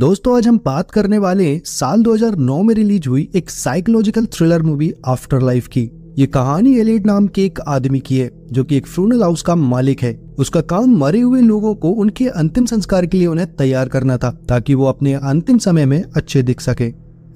दोस्तों आज हम बात करने वाले हैं साल 2009 में रिलीज हुई एक psychological thriller movie afterlife की ये कहानी एलेड नाम के एक आदमी की है जो कि एक फ्रूनल हाउस का मालिक है उसका काम मरे हुए लोगों को उनके अंतिम संस्कार के लिए उन्हें तैयार करना था ताकि वो अपने अंतिम समय में अच्छे दिख सके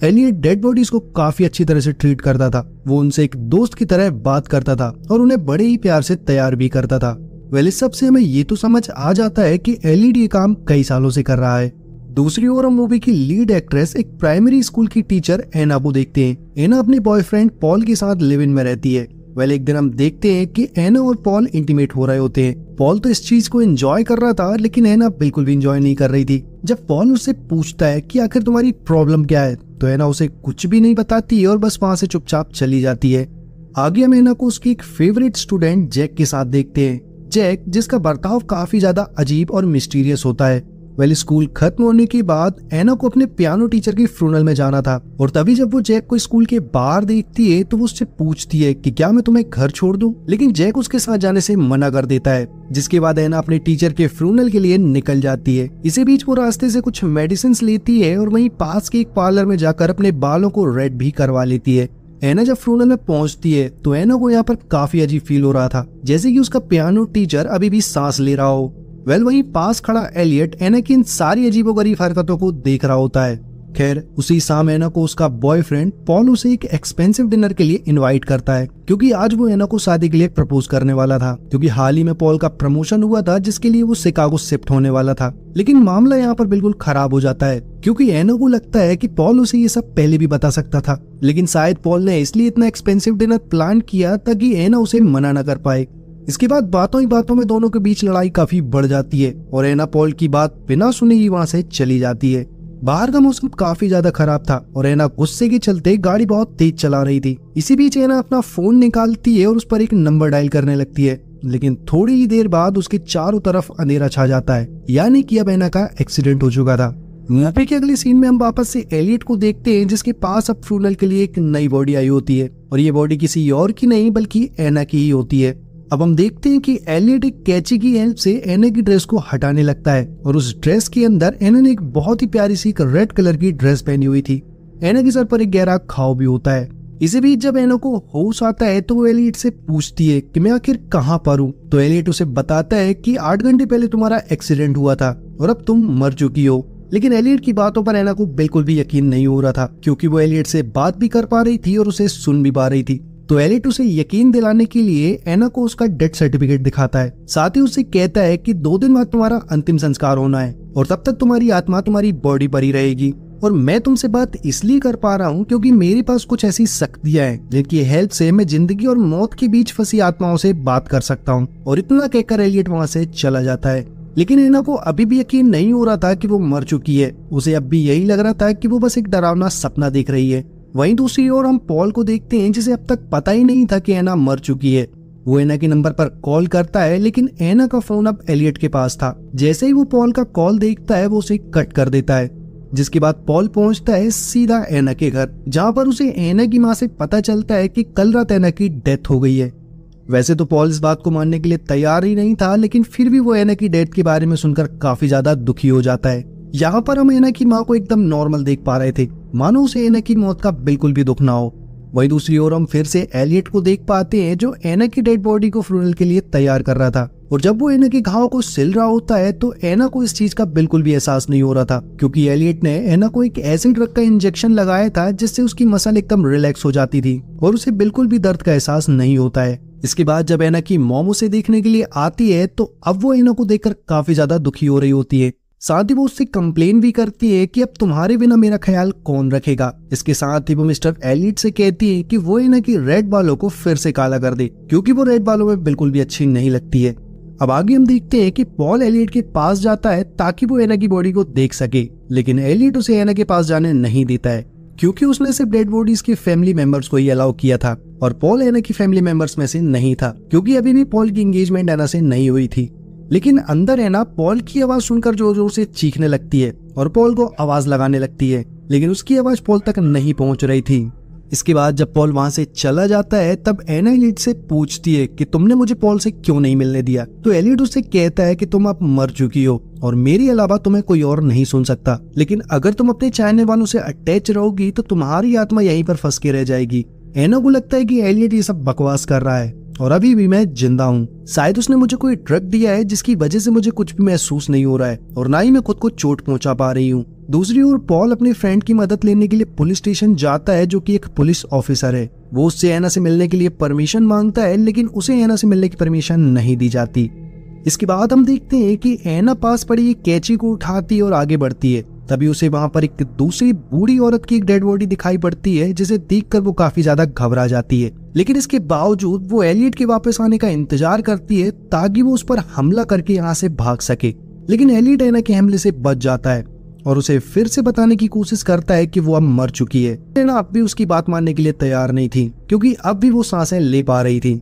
एलियट डेड बॉडीज को काफी अच्छी तरह से ट्रीट करता था वो उनसे एक दोस्त की तरह बात करता था और उन्हें बड़े ही प्यार से तैयार भी करता था वेल इस सबसे हमें ये तो समझ आ जाता है कि एलईडी ये काम कई सालों से कर रहा है दूसरी ओर हम मूवी की लीड एक्ट्रेस एक प्राइमरी स्कूल की टीचर एना को देखते हैं एना अपने बॉयफ्रेंड पॉल के साथ लिव इन में रहती है वेल एक दिन हम देखते हैं कि एना और पॉल इंटीमेट हो रहे होते हैं पॉल तो इस चीज को एंजॉय कर रहा था लेकिन एना बिल्कुल भी एंजॉय नहीं कर रही थी जब पॉल उससे पूछता है कि आखिर तुम्हारी प्रॉब्लम क्या है तो एना उसे कुछ भी नहीं बताती और बस वहाँ से चुपचाप चली जाती है आगे हम एना को उसकी एक फेवरेट स्टूडेंट जैक के साथ देखते हैं जैक जिसका बर्ताव काफी ज्यादा अजीब और मिस्टीरियस होता है वेल स्कूल खत्म होने के बाद एना को अपने पियानो टीचर के फ्रूनल में जाना था और तभी जब वो जैक को स्कूल के बाहर देखती है तो वो उससे पूछती है कि क्या मैं तुम्हें घर छोड़ दूं लेकिन जैक उसके साथ जाने से मना कर देता है जिसके बाद एना अपने टीचर के फ्रूनल के लिए निकल जाती है इसी बीच वो रास्ते से कुछ मेडिसिन लेती है और वही पास के एक पार्लर में जाकर अपने बालों को रेड भी करवा लेती है एना जब फ्रूनल में पहुंचती है तो एना को यहाँ पर काफी अजीब फील हो रहा था जैसे कि उसका पियानो टीचर अभी भी सांस ले रहा हो वेल वहीं पास खड़ा एलियट एना की इन सारी अजीबो गरीब हरकतों को देख रहा होता है खैर उसी शाम एना को उसका बॉयफ्रेंड पॉल उसे एक एक्सपेंसिव डिनर के लिए इनवाइट करता है क्योंकि आज वो एना को शादी के लिए प्रपोज करने वाला था क्योंकि हाल ही में पॉल का प्रमोशन हुआ था जिसके लिए वो शिकागो शिफ्ट होने वाला था लेकिन मामला यहाँ पर बिल्कुल खराब हो जाता है क्योंकि एना को लगता है कि पॉल उसे ये सब पहले भी बता सकता था लेकिन शायद पॉल ने इसलिए इतना एक्सपेंसिव डिनर प्लान किया ताकि एना उसे मना न कर पाए इसके बाद बातों ही बातों में दोनों के बीच लड़ाई काफी बढ़ जाती है और एना पॉल की बात बिना सुने ही वहाँ से चली जाती है बाहर का मौसम काफी ज्यादा खराब था और एना गुस्से के चलते गाड़ी बहुत तेज चला रही थी इसी बीच एना अपना फोन निकालती है और उस पर एक नंबर डायल करने लगती है लेकिन थोड़ी ही देर बाद उसके चारों तरफ अंधेरा छा जाता है यानी कि अब एना का एक्सीडेंट हो चुका था मूवी के अगले सीन में हम वापस से एलियट को देखते हैं जिसके पास अब फ्रूनल के लिए एक नई बॉडी आई होती है और ये बॉडी किसी और की नहीं बल्कि एना की ही होती है अब हम देखते हैं कि एलईडी कैची की हेल्प से एने की ड्रेस को हटाने लगता है और उस ड्रेस के अंदर एने ने एक बहुत ही प्यारी सी रेड कलर की ड्रेस पहनी हुई थी एने के सर पर एक गहरा खाव भी होता है इसी बीच जब एनो को होश आता है तो वो एलियट से पूछती है कि मैं आखिर कहाँ पर हूँ तो एलियट उसे बताता है कि आठ घंटे पहले तुम्हारा एक्सीडेंट हुआ था और अब तुम मर चुकी हो लेकिन एलियट की बातों पर एना को बिल्कुल भी यकीन नहीं हो रहा था क्योंकि वो एलियट से बात भी कर पा रही थी और उसे सुन भी पा रही थी तो एलिट उसे यकीन दिलाने के लिए एना को उसका डेथ सर्टिफिकेट दिखाता है साथ ही उसे कहता है कि दो दिन बाद तुम्हारा अंतिम संस्कार होना है और तब तक तुम्हारी आत्मा तुम्हारी बॉडी पर ही रहेगी और मैं तुमसे बात इसलिए कर पा रहा हूँ क्योंकि मेरे पास कुछ ऐसी शक्तियाँ हैं जिनकी हेल्प से मैं जिंदगी और मौत के बीच फंसी आत्माओं से बात कर सकता हूँ और इतना कहकर एलियट वहाँ से चला जाता है लेकिन एना को अभी भी यकीन नहीं हो रहा था कि वो मर चुकी है उसे अब भी यही लग रहा था कि वो बस एक डरावना सपना देख रही है वहीं दूसरी ओर हम पॉल को देखते हैं जिसे अब तक पता ही नहीं था कि एना मर चुकी है वो एना के नंबर पर कॉल करता है लेकिन एना का फोन अब एलियट के पास था जैसे ही वो पॉल का कॉल देखता है वो उसे कट कर देता है जिसके बाद पॉल पहुंचता है सीधा एना के घर जहां पर उसे एना की माँ से पता चलता है कि कल रात एना की डेथ हो गई है वैसे तो पॉल इस बात को मानने के लिए तैयार ही नहीं था लेकिन फिर भी वो एना की डेथ के बारे में सुनकर काफी ज्यादा दुखी हो जाता है यहाँ पर हम एना की माँ को एकदम नॉर्मल देख पा रहे थे मानो उसे एना की मौत का बिल्कुल भी दुख ना हो वही दूसरी ओर हम फिर से एलियट को देख पाते हैं जो एना की डेड बॉडी को फ्रूनल के लिए तैयार कर रहा था और जब वो एना के घाव को सिल रहा होता है तो एना को इस चीज का बिल्कुल भी एहसास नहीं हो रहा था क्योंकि एलियट ने एना को एक ऐसे ड्रग का इंजेक्शन लगाया था जिससे उसकी मसल एकदम रिलैक्स हो जाती थी और उसे बिल्कुल भी दर्द का एहसास नहीं होता है इसके बाद जब एना की मोम उसे देखने के लिए आती है तो अब वो एना को देखकर काफी ज्यादा दुखी हो रही होती है साथ ही वो उससे कंप्लेन भी करती है कि अब तुम्हारे बिना मेरा ख्याल कौन रखेगा इसके साथ ही वो मिस्टर एलिट से कहती है कि वो ना कि रेड बालों को फिर से काला कर दे क्योंकि वो रेड बालों में बिल्कुल भी अच्छी नहीं लगती है अब आगे हम देखते हैं कि पॉल एलियट के पास जाता है ताकि वो एना की बॉडी को देख सके लेकिन एलियट उसे एना के पास जाने नहीं देता है क्योंकि उसने सिर्फ डेड बॉडीज के फैमिली मेंबर्स को ही अलाउ किया था और पॉल एना की फैमिली मेंबर्स में से नहीं था क्योंकि अभी भी पॉल की एंगेजमेंट एना से नहीं हुई थी लेकिन अंदर है ना पॉल की आवाज सुनकर जोर जोर से चीखने लगती है और पॉल को आवाज लगाने लगती है लेकिन उसकी आवाज पॉल तक नहीं पहुंच रही थी इसके बाद जब पॉल वहां से चला जाता है तब एना एलिड से पूछती है कि तुमने मुझे पॉल से क्यों नहीं मिलने दिया तो एलिड उसे कहता है कि तुम अब मर चुकी हो और मेरे अलावा तुम्हें कोई और नहीं सुन सकता लेकिन अगर तुम अपने चाहने वालों से अटैच रहोगी तो तुम्हारी आत्मा यहीं पर फंस के रह जाएगी एना को लगता है कि एलिड ये सब बकवास कर रहा है और अभी भी मैं जिंदा हूँ शायद उसने मुझे कोई ड्रग दिया है जिसकी वजह से मुझे कुछ भी महसूस नहीं हो रहा है और ना ही मैं खुद को चोट पहुंचा पा रही हूँ दूसरी ओर पॉल अपने फ्रेंड की मदद लेने के लिए पुलिस स्टेशन जाता है जो कि एक पुलिस ऑफिसर है वो उससे एना से मिलने के लिए परमिशन मांगता है लेकिन उसे एना से मिलने की परमिशन नहीं दी जाती इसके बाद हम देखते हैं कि एना पास पड़ी एक कैची को उठाती है और आगे बढ़ती है तभी उसे वहां पर एक दूसरी बूढ़ी औरत की एक डेड बॉडी दिखाई पड़ती है जिसे देखकर वो काफी ज्यादा घबरा जाती है लेकिन इसके बावजूद वो एलियट के वापस आने का इंतजार करती है ताकि वो उस पर हमला करके यहाँ से भाग सके लेकिन एलियट एना के हमले से बच जाता है और उसे फिर से बताने की कोशिश करता है कि वो अब मर चुकी है एना अब भी उसकी बात मानने के लिए तैयार नहीं थी क्योंकि अब भी वो सांसें ले पा रही थी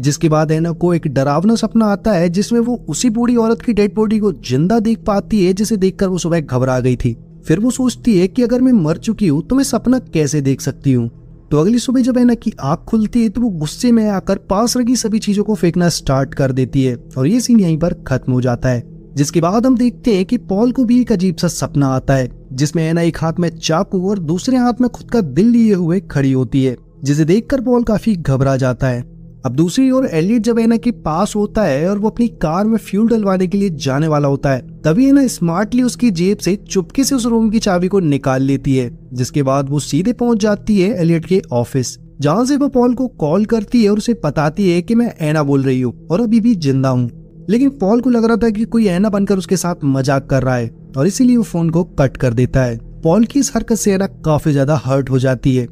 जिसके बाद एना को एक डरावना सपना आता है जिसमें वो उसी बूढ़ी औरत की डेड बॉडी को जिंदा देख पाती है जिसे देखकर वो सुबह घबरा गई थी फिर वो सोचती है कि अगर मैं मर चुकी हूँ तो मैं सपना कैसे देख सकती हूँ तो अगली सुबह जब एना की आंख खुलती है तो वो गुस्से में आकर पास रखी सभी चीजों को फेंकना स्टार्ट कर देती है और ये सीन यहीं पर खत्म हो जाता है जिसके बाद हम देखते हैं कि पॉल को भी एक अजीब सा सपना आता है जिसमें एना एक हाथ में चाकू और दूसरे हाथ में खुद का दिल लिए हुए खड़ी होती है जिसे देखकर पॉल काफी घबरा जाता है अब दूसरी ओर एलियट जब एना के पास होता है और वो अपनी कार में फ्यूल डलवाने के लिए जाने वाला होता है तभी एना स्मार्टली उसकी जेब से चुपके से उस रूम की चाबी को निकाल लेती है जिसके बाद वो सीधे पहुंच जाती है एलियट के ऑफिस जहाँ से वो पॉल को कॉल करती है और उसे बताती है कि मैं ऐना बोल रही हूँ और अभी भी जिंदा हूँ लेकिन पॉल को लग रहा था कि कोई ऐना बनकर उसके साथ मजाक कर रहा है और इसीलिए वो फोन को कट कर देता है पॉल की इस हरकत से एना काफी ज्यादा हर्ट हो जाती है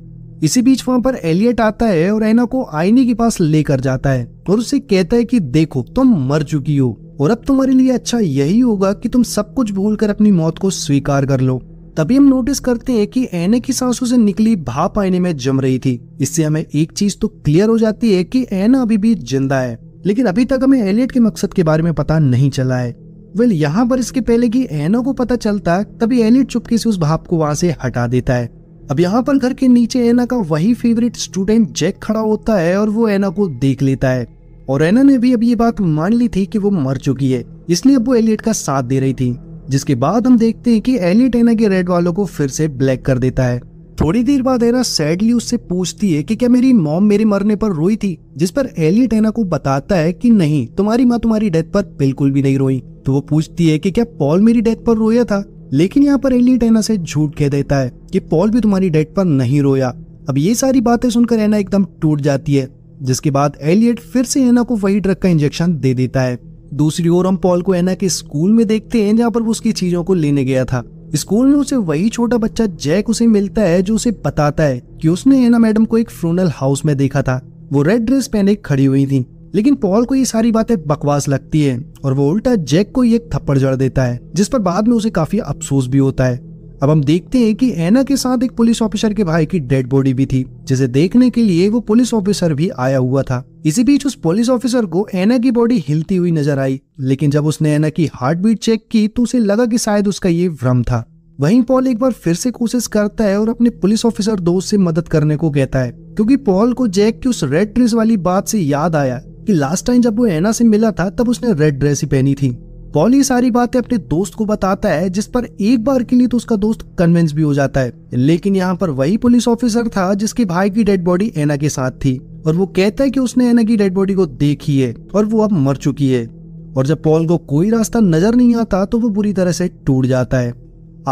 इसी बीच वहां पर एलियट आता है और एना को आईने के पास लेकर जाता है और उसे कहता है कि देखो तुम मर चुकी हो और अब तुम्हारे लिए अच्छा यही होगा कि तुम सब कुछ भूलकर अपनी मौत को स्वीकार कर लो तभी हम नोटिस करते हैं कि एने की सांसों से निकली भाप आईने में जम रही थी इससे हमें एक चीज तो क्लियर हो जाती है कि एना अभी भी जिंदा है लेकिन अभी तक हमें एलियट के मकसद के बारे में पता नहीं चला है वेल यहाँ पर इसके पहले कि एना को पता चलता तभी एलियट चुपके से उस भाप को वहां से हटा देता है अब यहाँ पर घर के नीचे एना का वही फेवरेट स्टूडेंट जैक खड़ा होता है और वो एना को देख लेता है और एना ने भी अब ये बात मान ली थी कि वो मर चुकी है इसलिए अब वो एलियट का साथ दे रही थी जिसके बाद हम देखते हैं कि एलियट एना के रेड वालों को फिर से ब्लैक कर देता है थोड़ी देर बाद एना सैडली उससे पूछती है कि क्या मेरी मॉम मेरे मरने पर रोई थी जिस पर एलियट एना को बताता है कि नहीं तुम्हारी माँ तुम्हारी डेथ पर बिल्कुल भी नहीं रोई तो वो पूछती है कि क्या पॉल मेरी डेथ पर रोया था लेकिन यहाँ पर एली टेना से झूठ कह देता है कि पॉल भी तुम्हारी डेट पर नहीं रोया अब ये सारी बातें सुनकर एना एकदम टूट जाती है जिसके बाद एलियट फिर से एना को वही ड्रग का इंजेक्शन दे देता है दूसरी ओर हम पॉल को एना के स्कूल में देखते हैं जहाँ पर वो उसकी चीजों को लेने गया था स्कूल में उसे वही छोटा बच्चा जैक उसे मिलता है जो उसे बताता है कि उसने एना मैडम को एक फ्रोनल हाउस में देखा था वो रेड ड्रेस पहने खड़ी हुई थी लेकिन पॉल को ये सारी बातें बकवास लगती है और वो उल्टा जैक को एक थप्पड़ जड़ देता है जिस पर बाद में उसे काफी अफसोस भी होता है अब हम देखते हैं कि एना के साथ एक पुलिस ऑफिसर के भाई की डेड बॉडी भी थी जिसे देखने के लिए वो पुलिस ऑफिसर भी आया हुआ था इसी बीच उस पुलिस ऑफिसर को एना की बॉडी हिलती हुई नजर आई लेकिन जब उसने एना की हार्ट बीट चेक की तो उसे लगा कि शायद उसका ये भ्रम था वहीं पॉल एक बार फिर से कोशिश करता है और अपने पुलिस ऑफिसर दोस्त से मदद करने को कहता है क्योंकि पॉल को जैक की उस रेड ट्रिस वाली बात से याद आया कि लास्ट टाइम जब वो एना से मिला था तब उसने रेड ड्रेस ही पहनी थी पॉल ये सारी बातें अपने दोस्त को बताता है जिस पर एक बार के लिए तो उसका दोस्त कन्विंस भी हो जाता है लेकिन यहाँ पर वही पुलिस ऑफिसर था जिसके भाई की डेड बॉडी एना के साथ थी और वो कहता है कि उसने एना की डेड बॉडी को देखी है और वो अब मर चुकी है और जब पॉल को कोई रास्ता नजर नहीं आता तो वो बुरी तरह से टूट जाता है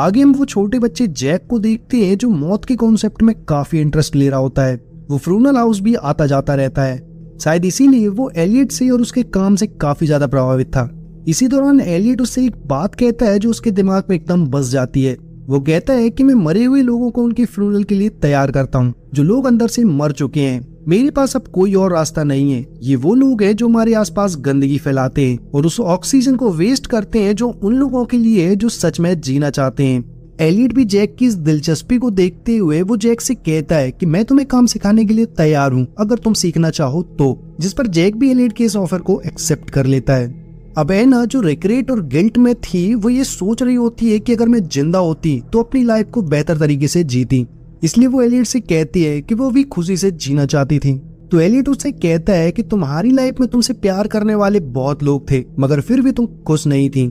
आगे हम वो छोटे बच्चे जैक को देखते हैं जो मौत के कॉन्सेप्ट में काफी इंटरेस्ट ले रहा होता है वो फ्रूनल हाउस भी आता जाता रहता है शायद इसीलिए वो एलियट से और उसके काम से काफी ज्यादा प्रभावित था इसी दौरान एलियट उससे एक बात कहता है जो उसके दिमाग में एकदम बस जाती है वो कहता है कि मैं मरे हुए लोगों को उनके फ्यूनरल के लिए तैयार करता हूँ जो लोग अंदर से मर चुके हैं मेरे पास अब कोई और रास्ता नहीं है ये वो लोग हैं जो हमारे आसपास गंदगी फैलाते हैं और उस ऑक्सीजन को वेस्ट करते हैं जो उन लोगों के लिए है जो सच में जीना चाहते हैं एलियट भी जैक की इस दिलचस्पी को देखते हुए वो जैक से कहता है कि मैं तुम्हें काम सिखाने के लिए तैयार हूँ अगर तुम सीखना चाहो तो जिस पर जैक भी एलियट के इस ऑफर को एक्सेप्ट कर लेता है अब एना जो रिक्रेट और गिल्ट में थी वो ये सोच रही होती है कि अगर मैं जिंदा होती तो अपनी लाइफ को बेहतर तरीके से जीती इसलिए वो एलियट से कहती है कि वो भी खुशी से जीना चाहती थी तो एलियट उससे कहता है कि तुम्हारी लाइफ में तुमसे प्यार करने वाले बहुत लोग थे मगर फिर भी तुम खुश नहीं थी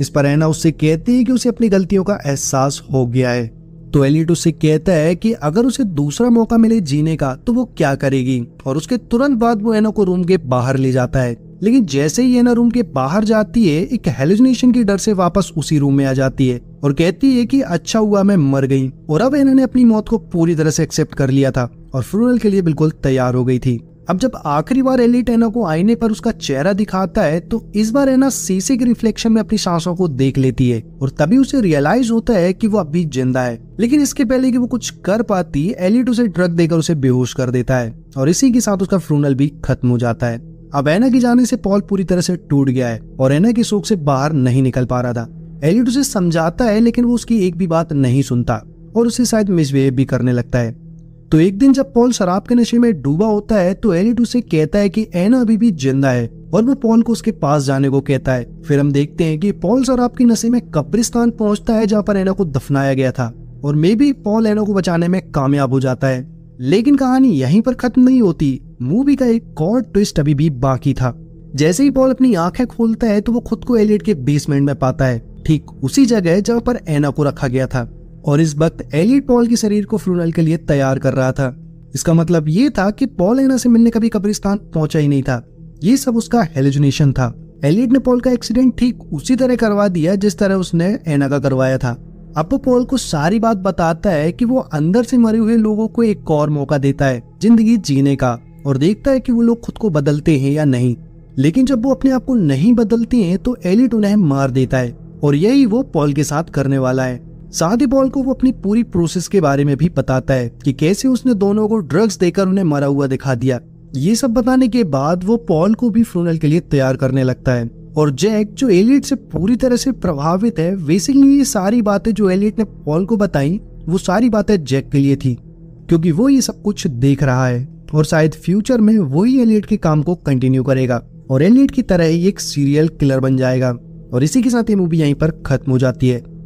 इस पर एना उससे कहती है कि उसे अपनी गलतियों का एहसास हो गया है तो एलियट उससे कहता है कि अगर उसे दूसरा मौका मिले जीने का तो वो क्या करेगी और उसके तुरंत बाद वो एना को रूम के बाहर ले जाता है लेकिन जैसे ही एना रूम के बाहर जाती है एक हेलुजिनेशन के डर से वापस उसी रूम में आ जाती है और कहती है कि अच्छा हुआ मैं मर गई और अब एना ने अपनी मौत को पूरी तरह से एक्सेप्ट कर लिया था और फ्यूनल के लिए बिल्कुल तैयार हो गई थी अब जब आखिरी बार एलिट एना को आईने पर उसका चेहरा दिखाता है तो इस बार एना सीसी के रिफ्लेक्शन में अपनी सांसों को देख लेती है और तभी उसे रियलाइज होता है कि वो अभी जिंदा है लेकिन इसके पहले कि वो कुछ कर पाती एलिट उसे ड्रग देकर उसे बेहोश कर देता है और इसी के साथ उसका फ्रूनल भी खत्म हो जाता है अब एना के जाने से पॉल पूरी तरह से टूट गया है और एना के शोक से बाहर नहीं निकल पा रहा था एलिट उसे समझाता है लेकिन वो उसकी एक भी बात नहीं सुनता और उसे शायद मिसबिहेव भी करने लगता है तो एक दिन जब पॉल शराब के नशे में डूबा होता है तो एलिट उसे कहता है कि एना अभी भी जिंदा है और वो पॉल को उसके पास जाने को कहता है फिर हम देखते हैं कि पॉल शराब के नशे में कब्रिस्तान पहुंचता है जहां पर एना को दफनाया गया था और मे भी पॉल एना को बचाने में कामयाब हो जाता है लेकिन कहानी यहीं पर खत्म नहीं होती मूवी का एक और ट्विस्ट अभी भी बाकी था जैसे ही पॉल अपनी आंखें खोलता है तो वो खुद को एलियट के बेसमेंट में पाता है ठीक उसी जगह जहाँ पर एना को रखा गया था और इस वक्त एलियट पॉल के शरीर को फ्रूनल के लिए तैयार कर रहा था इसका मतलब ये था कि पॉल एना से मिलने कभी कब्रिस्तान पहुंचा ही नहीं था ये सब उसका हेलिजुनेशन था एलियट ने पॉल का एक्सीडेंट ठीक उसी तरह करवा दिया जिस तरह उसने एना का करवाया था अब पॉल को सारी बात बताता है कि वो अंदर से मरे हुए लोगों को एक और मौका देता है जिंदगी जीने का और देखता है कि वो लोग खुद को बदलते हैं या नहीं लेकिन जब वो अपने आप को नहीं बदलते हैं तो एलिट उन्हें मार देता है और यही वो पॉल के साथ करने वाला है सादी बॉल को वो अपनी पूरी प्रोसेस के बारे में भी बताता है कि कैसे उसने दोनों को ड्रग्स देकर उन्हें मरा हुआ दिखा दिया ये सब बताने के बाद वो पॉल को भी फ्रोनल के लिए तैयार करने लगता है और जैक जो एलियट से पूरी तरह से प्रभावित है बेसिकली ये सारी बातें जो एलियट ने पॉल को बताई वो सारी बातें जैक के लिए थी क्योंकि वो ये सब कुछ देख रहा है और शायद फ्यूचर में वही एलियट के काम को कंटिन्यू करेगा और एलियट की तरह ही एक सीरियल किलर बन जाएगा और इसी के साथ ये मूवी यहीं पर खत्म हो जाती है